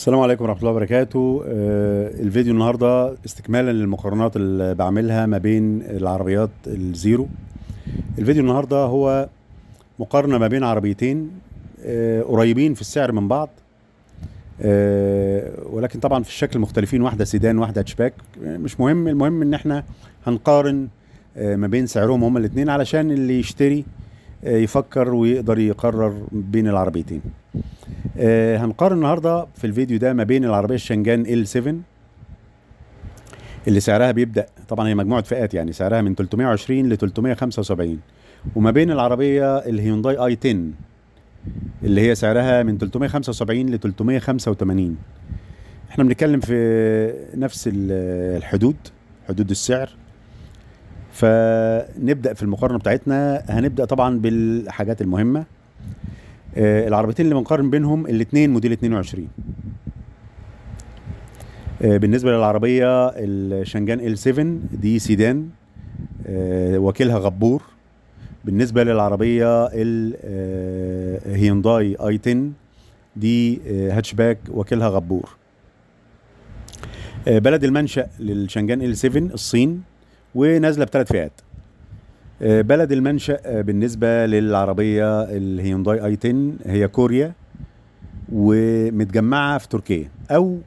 السلام عليكم ورحمه الله وبركاته آه، الفيديو النهارده استكمالا للمقارنات اللي بعملها ما بين العربيات الزيرو الفيديو النهارده هو مقارنه ما بين عربيتين آه، قريبين في السعر من بعض آه، ولكن طبعا في الشكل مختلفين واحده سيدان واحده اتشباك يعني مش مهم المهم ان احنا هنقارن ما بين سعرهم هما الاثنين علشان اللي يشتري آه، يفكر ويقدر يقرر بين العربيتين آه، هنقارن النهارده في الفيديو ده ما بين العربيه الشنجان ال 7 اللي سعرها بيبدا طبعا هي مجموعه فئات يعني سعرها من 320 ل 375 وما بين العربيه الهيونداي اي 10 اللي هي سعرها من 375 ل 385 احنا بنتكلم في نفس الحدود حدود السعر فنبدا في المقارنه بتاعتنا هنبدا طبعا بالحاجات المهمه آه، العربيتين اللي بنقارن بينهم الاثنين موديل 22 آه، بالنسبه للعربيه الشنجان ال 7 دي سيدان آه، وكيلها غبور بالنسبه للعربيه الهيونداي اي 10 دي هاتشباك وكيلها غبور بلد المنشا للشنجان ال 7 الصين ونازله بثلاث فئات آه، بلد المنشأ آه، بالنسبة للعربية الهيونداي اي 10 هي كوريا ومتجمعة في تركيا أو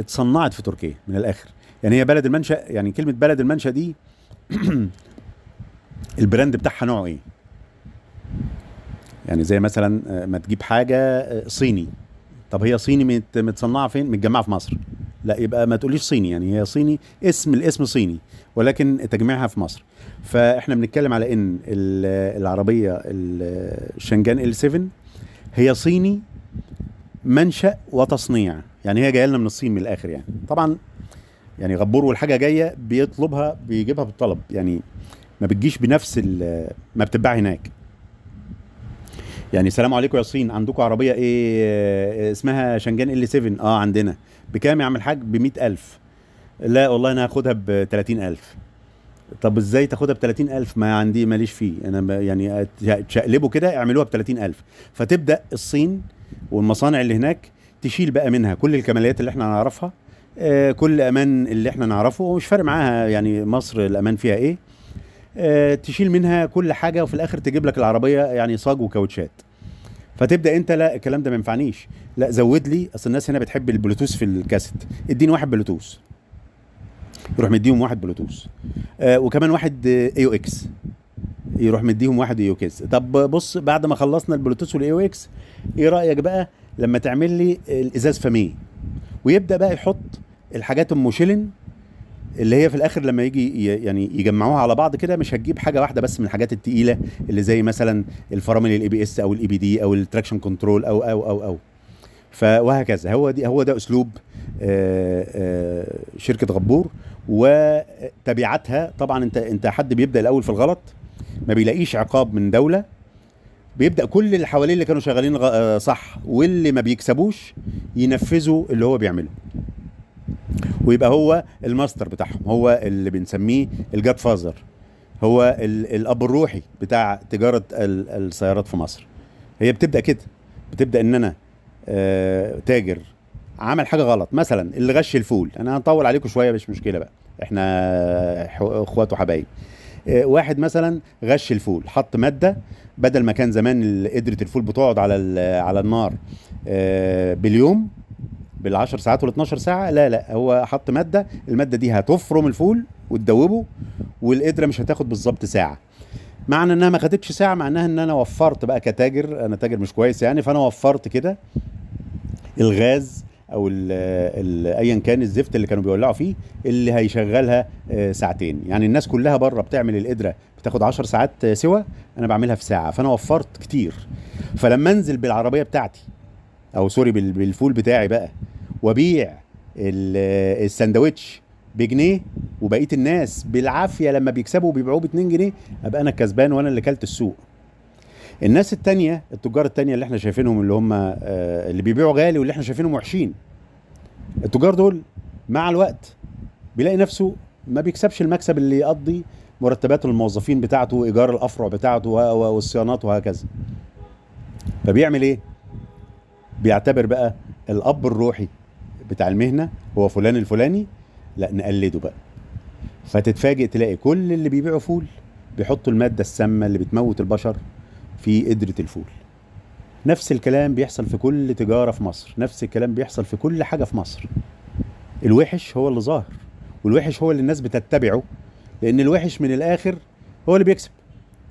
اتصنعت في تركيا من الآخر يعني هي بلد المنشأ يعني كلمة بلد المنشأ دي البراند بتاعها نوعه ايه يعني زي مثلا آه، ما تجيب حاجة صيني طب هي صيني متصنعة فين متجمعة في مصر لا يبقى ما تقوليش صيني يعني هي صيني اسم الاسم صيني ولكن تجميعها في مصر فاحنا بنتكلم على ان العربيه الشنجان ال 7 هي صيني منشا وتصنيع يعني هي جايه لنا من الصين من الاخر يعني طبعا يعني غبور والحاجه جايه بيطلبها بيجيبها بالطلب يعني ما بتجيش بنفس ما بتتباع هناك يعني سلام عليكم يا صين عندكم عربيه ايه, إيه، اسمها شنجان ال 7 اه عندنا بكام يا عم الحاج ب 100000 لا والله انا هاخدها ب 30000 طب ازاي تاخدها ب 30000 ما عندي ماليش فيه انا يعني تشقلبوا كده اعملوها ب 30000 فتبدا الصين والمصانع اللي هناك تشيل بقى منها كل الكماليات اللي احنا نعرفها آه، كل امان اللي احنا نعرفه ومش فارق معاها يعني مصر الامان فيها ايه آه، تشيل منها كل حاجه وفي الاخر تجيب لك العربيه يعني صاج وكاوتشات فتبدا انت لا الكلام ده ما ينفعنيش لا زود لي اصل الناس هنا بتحب البلوتوث في الكاسيت اديني واحد بلوتوث يروح مديهم واحد بلوتوث آه وكمان واحد اي او اكس يروح مديهم واحد اي او اكس طب بص بعد ما خلصنا البلوتوث والاي او اكس ايه رايك بقى لما تعمل لي الازاز فاميه ويبدا بقى يحط الحاجات ام شيلن اللي هي في الاخر لما يجي يعني يجمعوها على بعض كده مش هتجيب حاجه واحده بس من الحاجات التقيله اللي زي مثلا الفرامل الاي بي اس او الاي بي e دي او التراكشن كنترول او او او او فوهكذا هو دي هو ده اسلوب آآ آه، آآ آه، شركه غبور وتبعاتها طبعا انت انت حد بيبدا الاول في الغلط ما بيلاقيش عقاب من دوله بيبدا كل اللي حواليه اللي كانوا شغالين آه، صح واللي ما بيكسبوش ينفذوا اللي هو بيعمله ويبقى هو الماستر بتاعهم هو اللي بنسميه الجاد فازر هو الاب الروحي بتاع تجاره السيارات في مصر هي بتبدا كده بتبدا ان انا آه تاجر عمل حاجه غلط مثلا اللي غش الفول انا هطول عليكم شويه مش مشكله بقى احنا اخوات وحبايب آه واحد مثلا غش الفول حط ماده بدل ما كان زمان قدره الفول بتقعد على على النار آه باليوم بال10 ساعات وال12 ساعه لا لا هو حط ماده الماده دي هتفرم الفول وتدوبه والقدره مش هتاخد بالظبط ساعه معنى انها ما خدتش ساعه معناها ان انا وفرت بقى كتاجر انا تاجر مش كويس يعني فانا وفرت كده الغاز او ايا كان الزفت اللي كانوا بيولعوا فيه اللي هيشغلها آه، ساعتين يعني الناس كلها بره بتعمل القدره بتاخد 10 ساعات سوا انا بعملها في ساعه فانا وفرت كتير فلما انزل بالعربيه بتاعتي او سوري بالفول بتاعي بقى وابيع الساندوتش بجنيه وبقيه الناس بالعافيه لما بيكسبوا بيبيعوه ب 2 جنيه ابقى انا الكسبان وانا اللي كلت السوق الناس التانية التجار التانية اللي احنا شايفينهم اللي هم آه، اللي بيبيعوا غالي واللي احنا شايفينهم وحشين التجار دول مع الوقت بيلاقي نفسه ما بيكسبش المكسب اللي يقضي مرتبات الموظفين بتاعته وايجار الافرع بتاعته والصيانات وهكذا فبيعمل ايه بيعتبر بقى الاب الروحي بتاع المهنه هو فلان الفلاني لا نقلده بقى فتتفاجئ تلاقي كل اللي بيبيعوا فول بيحطوا الماده السامه اللي بتموت البشر في قدره الفول نفس الكلام بيحصل في كل تجاره في مصر نفس الكلام بيحصل في كل حاجه في مصر الوحش هو اللي ظاهر والوحش هو اللي الناس بتتبعه لان الوحش من الاخر هو اللي بيكسب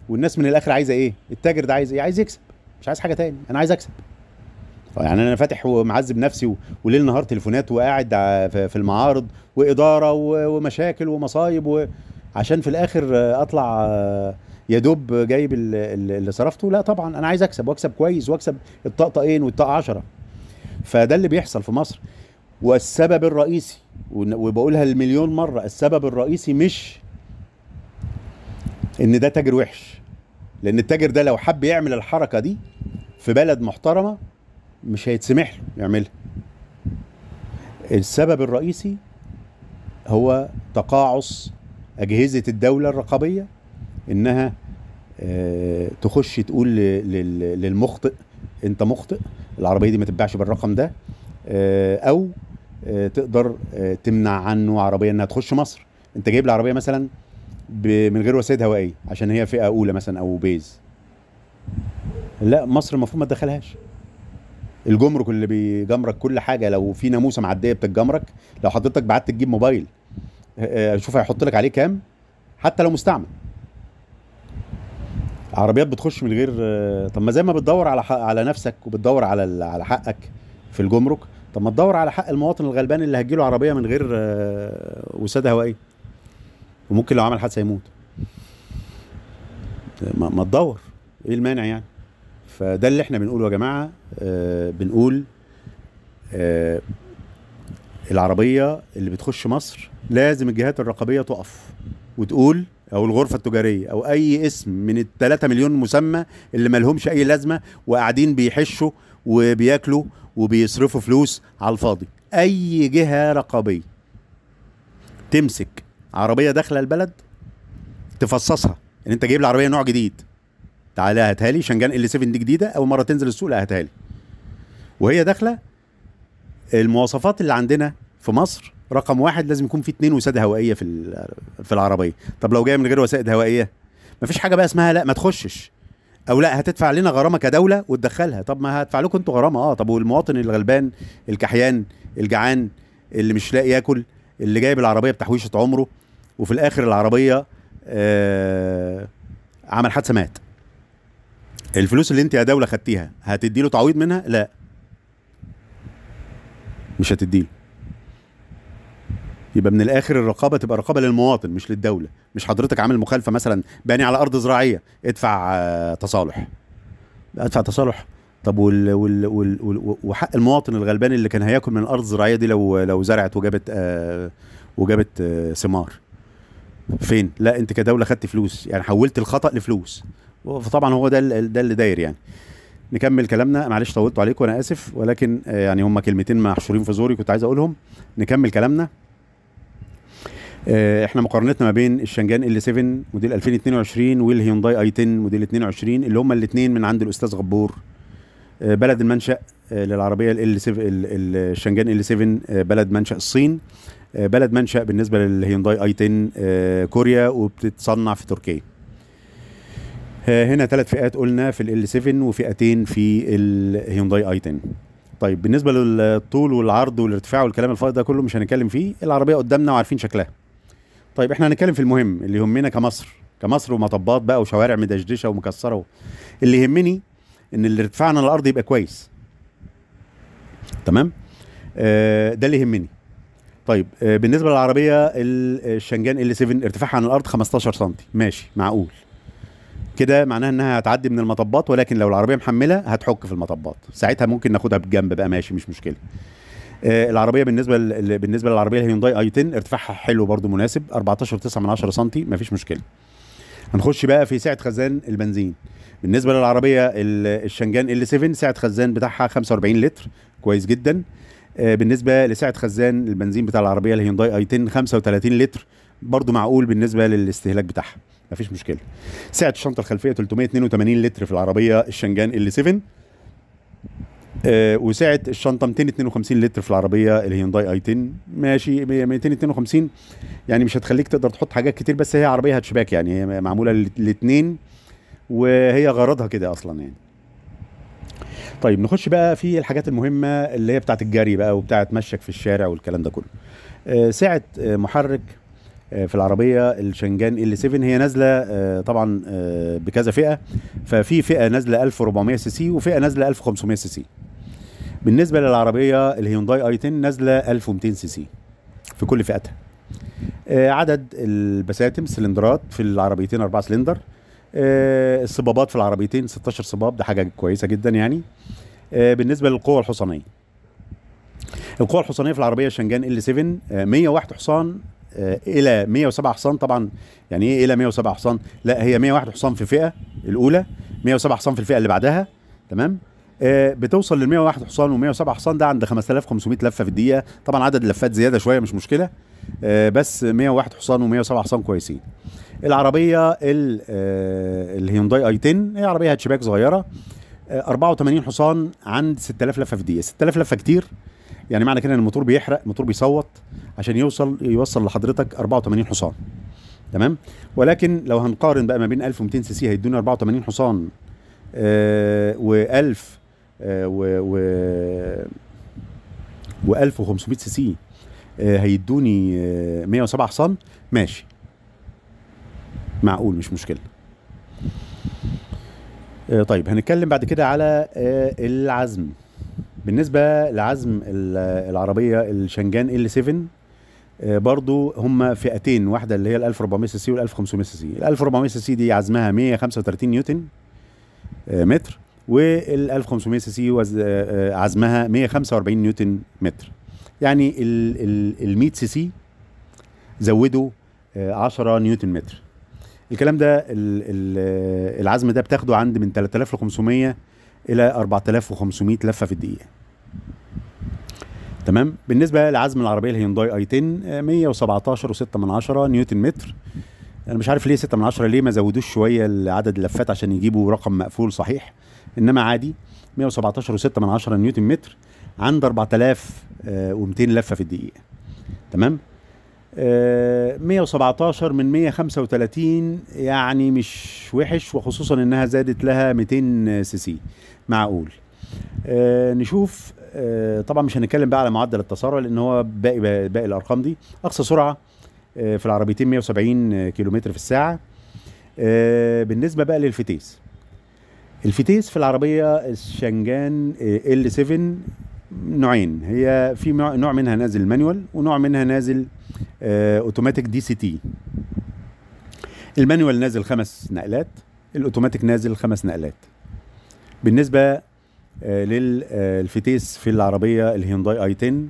والناس من الاخر عايزه ايه التاجر ده عايز ايه عايز يكسب مش عايز حاجه تاني انا عايز اكسب يعني انا فاتح ومعذب نفسي وليل نهار تليفونات وقاعد في المعارض واداره ومشاكل ومصايب عشان في الاخر اطلع آه، يا دوب جايب اللي صرفته لا طبعا انا عايز اكسب واكسب كويس واكسب الطقطقين والطاقه 10 فده اللي بيحصل في مصر والسبب الرئيسي وبقولها المليون مره السبب الرئيسي مش ان ده تاجر وحش لان التاجر ده لو حب يعمل الحركه دي في بلد محترمه مش هيتسمح له يعملها السبب الرئيسي هو تقاعس أجهزة الدولة الرقابية إنها آه، تخش تقول للمخطئ أنت مخطئ العربية دي ما تتباعش بالرقم ده آه، أو آه، تقدر تمنع عنه عربية إنها تخش مصر أنت جايب العربية مثلا من غير وسائد هوائية عشان هي فئة أولى مثلا أو بيز لا مصر المفروض ما تدخلهاش الجمرك اللي بيجمرك كل حاجه لو في ناموسه معديه بتتجمرك لو حضرتك بعت تجيب موبايل آه، شوف هيحط لك عليه كام حتى لو مستعمل عربيات بتخش من غير آه، طب ما زي ما بتدور على على نفسك وبتدور على على حقك في الجمرك طب ما تدور على حق المواطن الغلبان اللي هتجيله عربيه من غير آه، وساده هوائيه وممكن لو عمل حادثه يموت ما تدور ايه المانع يعني فده اللي احنا بنقوله يا جماعه آه بنقول آه العربيه اللي بتخش مصر لازم الجهات الرقابيه تقف وتقول او الغرفه التجاريه او اي اسم من ال 3 مليون مسمى اللي ملهمش اي لازمه وقاعدين بيحشوا وبياكلوا وبيصرفوا فلوس على الفاضي اي جهه رقابيه تمسك عربيه داخله البلد تفصصها ان يعني انت جايب العربيه نوع جديد تعالى هاتها لي شنجان ال 7 دي جديده اول مره تنزل السوق لا هاتها لي وهي داخله المواصفات اللي عندنا في مصر رقم واحد لازم يكون في اتنين وساده هوائيه في في العربيه طب لو جايه من غير وسائد هوائيه مفيش حاجه بقى اسمها لا ما تخشش او لا هتدفع لنا غرامه كدوله وتدخلها طب ما هدفع لكم انتوا غرامه اه طب والمواطن الغلبان الكحيان الجعان اللي مش لاقي ياكل اللي جايب العربيه بتحويشه عمره وفي الاخر العربيه آه عمل حادثه مات الفلوس اللي انت يا دوله خدتيها هتدي له تعويض منها لا مش هتدي له يبقى من الاخر الرقابه تبقى رقابه للمواطن مش للدوله مش حضرتك عامل مخالفه مثلا باني على ارض زراعيه ادفع آه، تصالح ادفع تصالح طب وال وال وال وال وحق المواطن الغلبان اللي كان هياكل من الارض الزراعيه دي لو لو زرعت وجابت آه وجابت آه ثمار فين لا انت كدوله خدت فلوس يعني حولت الخطا لفلوس فطبعا هو ده ده اللي داير يعني نكمل كلامنا معلش طولت عليكم انا اسف ولكن آه، يعني هم كلمتين محشورين في زوري كنت عايز اقولهم نكمل كلامنا آه، احنا مقارنتنا ما بين الشنجان ال 7 موديل 2022 والهيونداي اي 10 موديل 22 اللي هم الاثنين من عند الاستاذ غبور آه، بلد المنشا للعربيه ال 7 الشنجان ال 7 بلد منشا الصين بلد منشا بالنسبه للهيونداي اي 10 كوريا وبتتصنع في تركيا آه، هنا ثلاث فئات قلنا في ال 7 وفئتين في الهيونداي اي 10 طيب بالنسبه للطول والعرض والارتفاع والكلام الفاضي ده كله مش هنتكلم فيه العربيه قدامنا وعارفين شكلها طيب احنا هنتكلم في المهم اللي يهمنا كمصر كمصر ومطبات بقى وشوارع مدشدشه ومكسره اللي يهمني ان اللي ارتفاعنا الارض يبقى كويس تمام آه ده اللي يهمني طيب آه بالنسبه للعربيه آه، الشنجان ال 7 ارتفاعها عن الارض 15 سم ماشي معقول كده معناها انها هتعدي من المطبات ولكن لو العربيه محمله هتحك في المطبات ساعتها ممكن ناخدها بالجنب بقى ماشي مش مشكله آه العربيه بالنسبه بالنسبه للعربيه الهيونداي اي 10 ارتفاعها حلو برده مناسب 14.9 من 10 سم مفيش مشكله هنخش بقى في سعه خزان البنزين بالنسبه للعربيه الشنجان ال 7 سعه خزان بتاعها 45 لتر كويس جدا آه بالنسبه لسعه خزان البنزين بتاع العربيه الهيونداي اي 10 35 لتر برضو معقول بالنسبه للاستهلاك بتاعها مفيش مشكله سعه الشنطه الخلفيه 382 لتر في العربيه الشنجان ال 7 آه وسعه الشنطه 252 لتر في العربيه الهيونداي اي 10 ماشي 252 يعني مش هتخليك تقدر تحط حاجات كتير بس هي عربيه هاتشباك يعني هي معموله للاثنين وهي غرضها كده اصلا يعني طيب نخش بقى في الحاجات المهمه اللي هي بتاعه الجري بقى وبتاعه مشيك في الشارع والكلام ده كله آه سعه آه، محرك آه، في العربيه الشنجان ال 7 هي نازله آه، طبعا آه، بكذا فئه ففي فئه نازله 1400 سي سي وفئه نازله 1500 سي سي بالنسبه للعربيه الهيونداي اي 10 نازله 1200 سي سي في كل فئتها عدد البساتم سلندرات في العربيتين اربع سلندر الصبابات في العربيتين 16 صباب ده حاجه كويسه جدا يعني بالنسبه للقوه الحصانيه القوه الحصانيه في العربيه الشنجان ال 7 101 حصان آه، الى 107 حصان طبعا يعني ايه الى 107 حصان لا هي 101 حصان في فئه الاولى 107 حصان في الفئه اللي بعدها تمام آه، بتوصل لل 101 حصان و107 حصان ده عند 5500 لفه في الدقيقه طبعا عدد اللفات زياده شويه مش مشكله آه، بس 101 حصان و107 حصان كويسين العربيه الهيونداي اي 10 هي عربيه هاتشباك صغيره 84 حصان عند 6000 لفه في الدقيقه 6000 لفه كتير يعني معنى كده ان الموتور بيحرق الموتور بيصوت عشان يوصل يوصل لحضرتك 84 حصان تمام ولكن لو هنقارن بقى ما بين 1200 سي سي هيدوني 84 حصان آه و1000 آه و و1500 سي سي آه، هيدوني 107 آه، حصان ماشي معقول مش مشكله آه، طيب هنتكلم بعد كده على العزم بالنسبه لعزم العربيه الشنجان ال 7 آه، برضو هم فئتين واحده اللي هي ال 1400 سي سي وال 1500 سي سي ال 1400 سي سي دي عزمها 135 نيوتن آه، متر وال 1500 سي سي آه، عزمها 145 نيوتن متر يعني ال 100 سي سي زودوا 10 نيوتن متر الكلام ده العزم ده بتاخده عند من 3500 الى 4500 لفه في الدقيقه تمام بالنسبه لعزم العربيه الهيونداي اي 10 117 و6 نيوتن متر انا مش عارف ليه 6 من 10 ليه ما زودوش شويه عدد اللفات عشان يجيبوا رقم مقفول صحيح انما عادي 117 و6 من 10 نيوتن متر عند 4200 آه، لفه في الدقيقه تمام 117 آه، من 135 يعني مش وحش وخصوصا انها زادت لها 200 سي سي معقول آه، نشوف آه، طبعا مش هنتكلم بقى على معدل التسارع لان هو باقي باقي الارقام دي اقصى سرعه آه، في العربيتين 170 كيلومتر في الساعه آه، بالنسبه بقى للفتيس الفتيس في العربيه الشنجان ال 7 نوعين هي في نوع منها نازل مانيوال ونوع منها نازل اوتوماتيك دي سي تي المانيوال نازل خمس نقلات الاوتوماتيك نازل خمس نقلات بالنسبه آه، للفتيس آه، في العربيه الهيونداي اي 10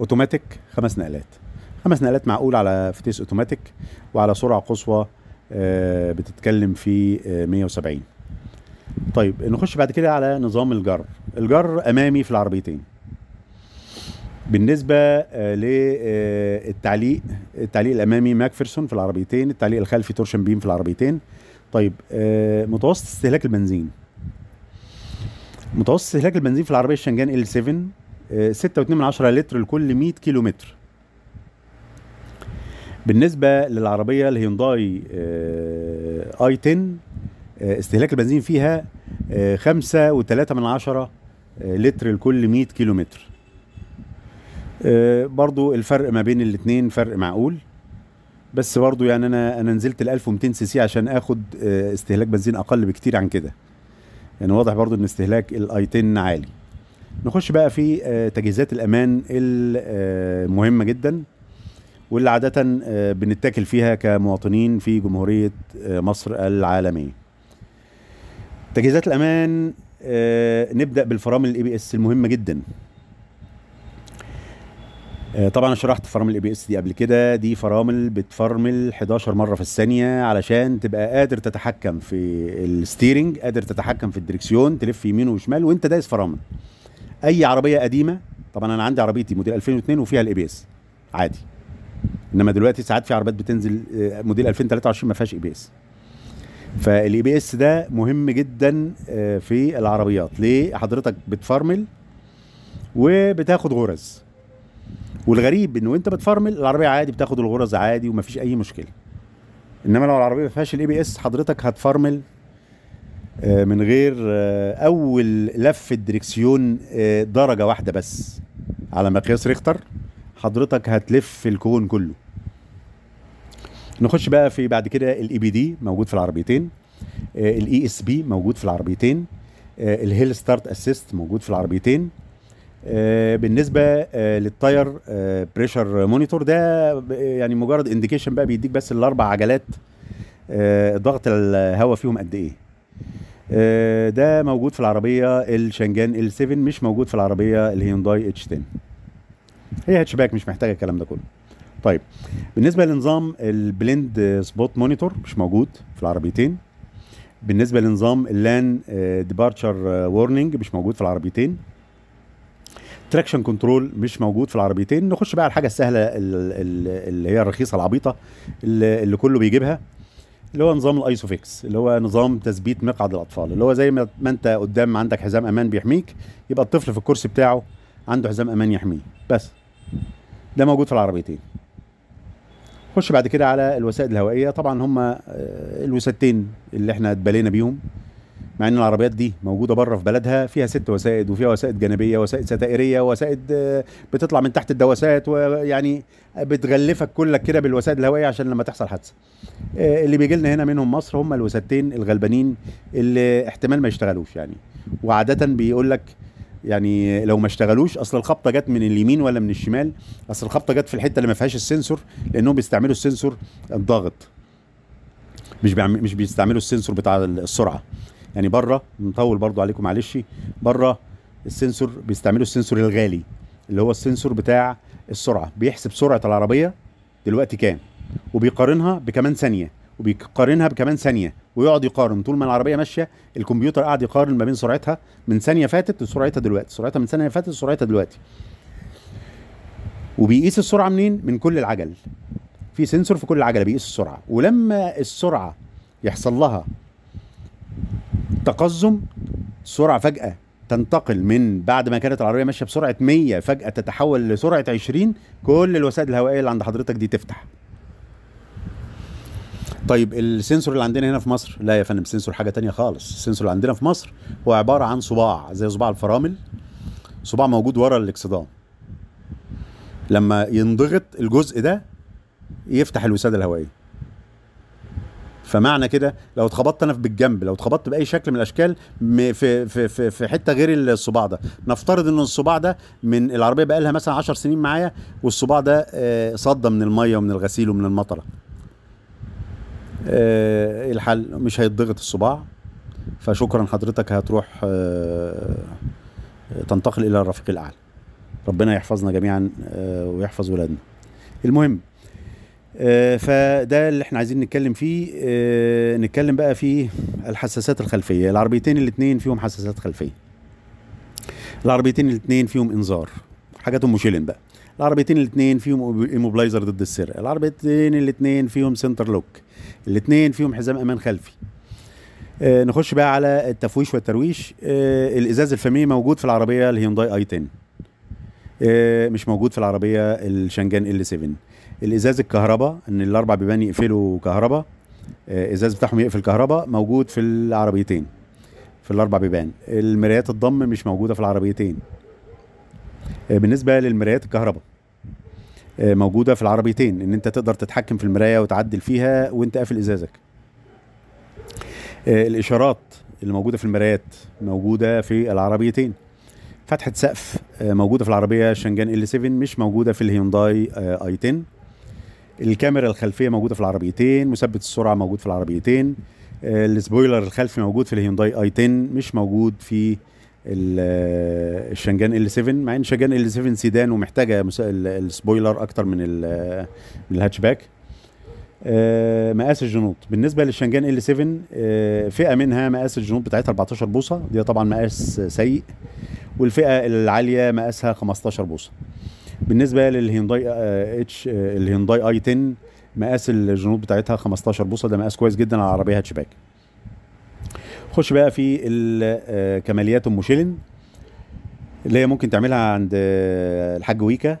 اوتوماتيك خمس نقلات خمس نقلات معقول على فتيس اوتوماتيك وعلى سرعه قصوى آه، بتتكلم في 170 طيب نخش بعد كده على نظام الجر الجر امامي في العربيتين بالنسبه للتعليق التعليق الامامي ماكفرسون في العربيتين التعليق الخلفي تورشن بيم في العربيتين طيب متوسط استهلاك البنزين متوسط استهلاك البنزين في العربيه الشنجان ال 7 6.2 لتر لكل 100 كيلو متر بالنسبه للعربيه الهيونداي آه، اي 10 آه، استهلاك البنزين فيها 5.3 آه، لتر لكل 100 كيلو متر برضو الفرق ما بين الاثنين فرق معقول بس برضو يعني انا انا نزلت ال 1200 سي سي عشان اخد استهلاك بنزين اقل بكتير عن كده يعني واضح برضو ان استهلاك الاي 10 عالي نخش بقى في آه، تجهيزات الامان المهمه آه، جدا واللي عاده آه، بنتاكل فيها كمواطنين في جمهوريه مصر العالميه تجهيزات الامان نبدا بالفرامل الاي بي اس المهمه جدا آه، طبعا انا شرحت فرامل الاي بي اس دي قبل كده دي فرامل بتفرمل 11 مره في الثانيه علشان تبقى قادر تتحكم في الستيرنج قادر تتحكم في الدركسيون تلف يمين وشمال وانت دايس فرامل اي عربيه قديمه طبعا انا عندي عربيتي موديل 2002 وفيها الاي بي اس عادي انما دلوقتي ساعات في عربيات بتنزل آه، موديل 2023 ما فيهاش اي بي اس فالاي بي اس ده مهم جدا آه، في العربيات ليه حضرتك بتفرمل وبتاخد غرز والغريب انه انت بتفرمل العربيه عادي بتاخد الغرز عادي ومفيش اي مشكله انما لو العربيه ما فيهاش الاي بي اس حضرتك هتفرمل آه، من غير آه، اول لف دريكسيون آه، درجه واحده بس على مقياس ريختر حضرتك هتلف الكون كله نخش بقى في بعد كده الاي بي e دي موجود في العربيتين الاي اس بي موجود في العربيتين الهيل ستارت اسيست موجود في العربيتين آه، بالنسبه آه، للتاير بريشر آه، مونيتور ده يعني مجرد انديكيشن بقى بيديك بس الاربع عجلات ضغط الهواء فيهم قد ايه ده موجود في العربيه الشنجان ال 7 مش موجود في العربيه الهيونداي اتش 10 هي هاتشباك مش محتاجه الكلام ده كله طيب بالنسبه لنظام البليند سبوت مونيتور مش موجود في العربيتين بالنسبه لنظام اللان ديبارتشر وورنينج مش موجود في العربيتين التراكشن كنترول مش موجود في العربيتين نخش بقى على الحاجه السهله اللي هي الرخيصه العبيطه اللي, كله بيجيبها اللي هو نظام الايسوفيكس اللي هو نظام تثبيت مقعد الاطفال اللي هو زي ما انت قدام عندك حزام امان بيحميك يبقى الطفل في الكرسي بتاعه عنده حزام امان يحميه بس ده موجود في العربيتين خش بعد كده على الوسائد الهوائيه طبعا هم آه، الوسادتين اللي احنا اتبلينا بيهم مع ان العربيات دي موجوده بره في بلدها فيها ست وسائد وفيها وسائد جانبيه وسائد ستائريه وسائد آه، بتطلع من تحت الدواسات ويعني بتغلفك كلك كده بالوسائد الهوائيه عشان لما تحصل حادثه آه، اللي بيجي لنا هنا منهم مصر هم الوسادتين الغلبانين اللي احتمال ما يشتغلوش يعني وعاده بيقول لك يعني لو ما اشتغلوش اصل الخبطه جت من اليمين ولا من الشمال اصل الخبطه جت في الحته اللي ما فيهاش السنسور لانهم بيستعملوا السنسور الضاغط مش مش بيستعملوا السنسور بتاع السرعه يعني بره نطول برضو عليكم معلش بره السنسور بيستعملوا السنسور الغالي اللي هو السنسور بتاع السرعه بيحسب سرعه العربيه دلوقتي كام وبيقارنها بكمان ثانيه وبيقارنها بكمان ثانيه ويقعد يقارن طول ما العربيه ماشيه الكمبيوتر قاعد يقارن ما بين سرعتها من ثانيه فاتت لسرعتها دلوقتي سرعتها من ثانيه فاتت لسرعتها دلوقتي وبيقيس السرعه منين من كل العجل في سنسور في كل عجله بيقيس السرعه ولما السرعه يحصل لها تقزم سرعه فجاه تنتقل من بعد ما كانت العربيه ماشيه بسرعه 100 فجاه تتحول لسرعه 20 كل الوسائل الهوائيه اللي عند حضرتك دي تفتح طيب السنسور اللي عندنا هنا في مصر لا يا فندم السنسور حاجه تانية خالص السنسور اللي عندنا في مصر هو عباره عن صباع زي صباع الفرامل صباع موجود ورا الاكسدام لما ينضغط الجزء ده يفتح الوساده الهوائيه فمعنى كده لو اتخبطت انا بالجنب لو اتخبطت باي شكل من الاشكال في في في, في حته غير الصباع ده نفترض ان الصباع ده من العربيه بقى لها مثلا 10 سنين معايا والصباع ده آه، صدى من الميه ومن الغسيل ومن المطره آه، الحل مش هيتضغط الصباع فشكرا حضرتك هتروح آه، تنتقل الى الرفيق الاعلى ربنا يحفظنا جميعا ويحفظ ولادنا المهم آه، فده اللي احنا عايزين نتكلم فيه آه، نتكلم بقى في الحساسات الخلفيه العربيتين الاثنين فيهم حساسات خلفيه العربيتين الاثنين فيهم انذار حاجات ام شيلن بقى العربيتين الاثنين فيهم ايموبلايزر ضد السرقه العربيتين الاثنين فيهم سنتر لوك الاثنين فيهم حزام امان خلفي آه نخش بقى على التفويش والترويش آه الازاز الفميه موجود في العربيه الهيونداي اي 10 آه مش موجود في العربيه الشنجان ال 7 الازاز الكهرباء ان الاربع بيبان يقفلوا كهرباء آه، الازاز بتاعهم يقفل كهرباء موجود في العربيتين في الاربع بيبان المرايات الضم مش موجوده في العربيتين آه، بالنسبه للمرايات الكهرباء آه، موجوده في العربيتين ان انت تقدر تتحكم في المرايه وتعدل فيها وانت قافل ازازك الاشارات اللي موجوده في المرايات موجوده في العربيتين فتحه سقف موجوده في العربيه شنجان ال 7 مش موجوده في الهيونداي اي 10 الكاميرا الخلفيه موجوده في العربيتين مثبت السرعه موجود في العربيتين آه، السبويلر الخلفي موجود في الهيونداي اي 10 مش موجود في آه، الشنجان ال 7 مع ان الشنجان ال 7 سيدان ومحتاجه السبويلر اكتر من آه، من الهاتشباك مقاس الجنوط بالنسبه للشنجان ال 7 فئه منها مقاس الجنوط بتاعتها 14 بوصه دي طبعا مقاس سيء والفئه العاليه مقاسها 15 بوصه بالنسبه للهيونداي آه، اتش آه، الهيونداي اي 10 مقاس الجنود بتاعتها 15 بوصه ده مقاس كويس جدا على العربيه هاتشباك خش بقى في آه، كماليات ام شيلن اللي هي ممكن تعملها عند الحاج ويكا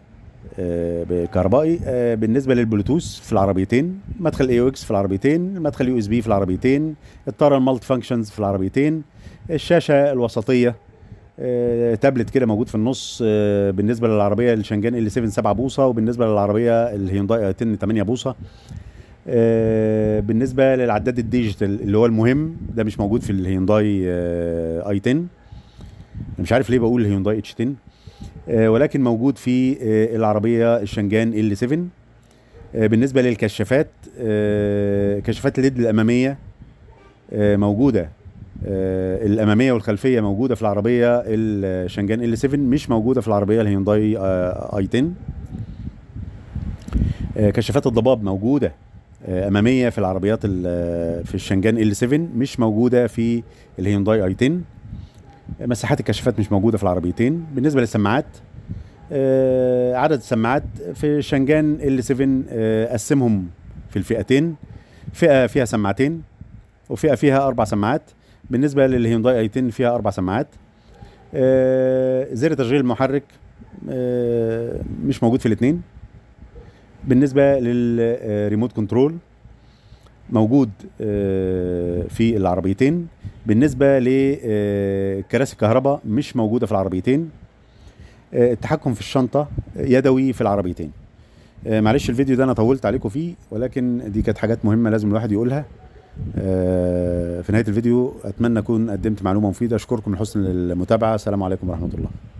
بكهربائي بالنسبه للبلوتوث في العربيتين مدخل اي او اكس في العربيتين مدخل يو اس بي في العربيتين الطاره المالتي فانكشنز في العربيتين الشاشه الوسطيه آه، تابلت كده موجود في النص آه، بالنسبه للعربيه الشنجان ال 7 7 بوصه وبالنسبه للعربيه الهيونداي 10 8 بوصه آه، بالنسبه للعداد الديجيتال اللي هو المهم ده مش موجود في الهيونداي اي 10 انا مش عارف ليه بقول الهيونداي اتش 10 ولكن موجود في العربيه الشنجان ال 7 بالنسبه للكشافات كشافات الليد الاماميه موجوده آه، الاماميه والخلفيه موجوده في العربيه الشنجان ال 7 مش موجوده في العربيه الهيونداي آه، اي 10 آه، كشافات الضباب موجوده اماميه في العربيات في الشنجان ال 7 مش موجوده في الهيونداي اي 10 مساحات الكشافات مش موجوده في العربيتين بالنسبه للسماعات عدد السماعات في الشنجان ال 7 قسمهم في الفئتين فئه فيها سماعتين وفئه فيها اربع سماعات بالنسبه للهيونداي اي 10 فيها اربع سماعات آه، زر تشغيل المحرك آه، مش موجود في الاثنين بالنسبه للريموت كنترول آه، موجود في العربيتين بالنسبه لكراسي الكهرباء مش موجوده في العربيتين التحكم في الشنطه يدوي في العربيتين معلش الفيديو ده انا طولت عليكم فيه ولكن دي كانت حاجات مهمه لازم الواحد يقولها آه، في نهايه الفيديو اتمنى اكون قدمت معلومه مفيده اشكركم لحسن المتابعه السلام عليكم ورحمه الله